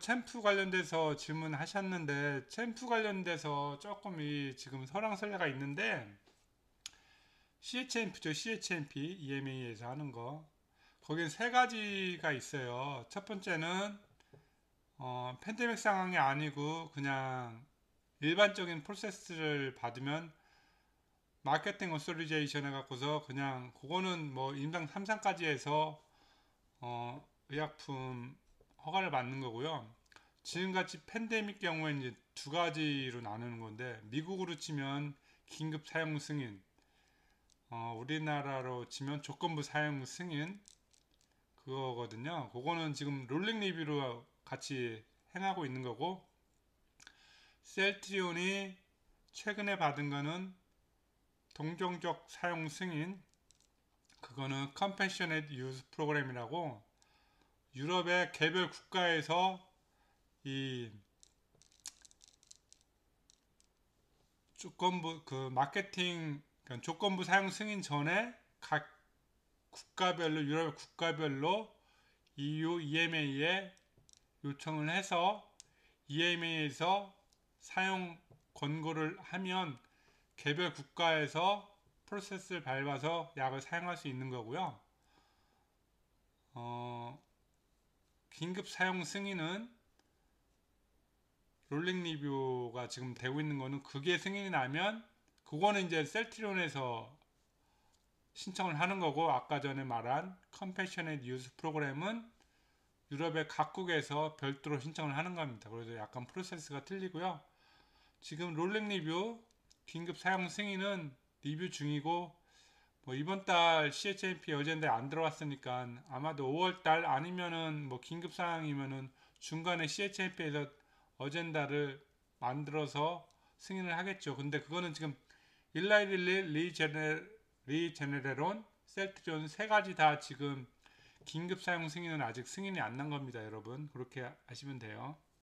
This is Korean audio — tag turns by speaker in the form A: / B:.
A: 챔프 관련돼서 질문하셨는데 챔프 관련돼서 조금 이 지금 설왕설래가 있는데 CHMP죠. CHMP EMA에서 하는 거. 거긴 세 가지가 있어요. 첫 번째는 어, 팬데믹 상황이 아니고 그냥 일반적인 프로세스를 받으면 마케팅 어솔리제이션 해갖고서 그냥 그거는 뭐 임상 3상까지 해서 어, 의약품 허가를 받는 거고요. 지금같이 팬데믹 경우에 이제 두 가지로 나누는 건데 미국으로 치면 긴급 사용 승인, 어, 우리나라로 치면 조건부 사용 승인 그거거든요. 그거는 지금 롤링 리뷰로 같이 행하고 있는 거고 셀트리온이 최근에 받은 거는 동종적 사용 승인 그거는 컴패션넷 유즈 프로그램이라고 유럽의 개별 국가에서 이 조건부 그 마케팅 그러니까 조건부 사용 승인 전에 각 국가별로 유럽 국가별로 EU EMA에 요청을 해서 EMA에서 사용 권고를 하면 개별 국가에서 프로세스를 밟아서 약을 사용할 수 있는 거고요. 어, 긴급 사용 승인은 롤링 리뷰가 지금 되고 있는 거는 그게 승인이 나면 그거는 이제 셀트리온에서 신청을 하는 거고 아까 전에 말한 컴패션의 뉴스 프로그램은 유럽의 각국에서 별도로 신청을 하는 겁니다. 그래서 약간 프로세스가 틀리고요. 지금 롤링 리뷰 긴급 사용 승인은 리뷰 중이고 뭐 이번 달 CHMP 어젠데 안 들어왔으니까 아마도 5월 달 아니면은 뭐 긴급 상황이면은 중간에 CHMP에서 어젠다를 만들어서 승인을 하겠죠. 근데 그거는 지금 일라이릴리 리제네 리제네레론 셀트존온세 가지 다 지금 긴급 사용 승인은 아직 승인이 안 난 겁니다, 여러분. 그렇게 아시면 돼요.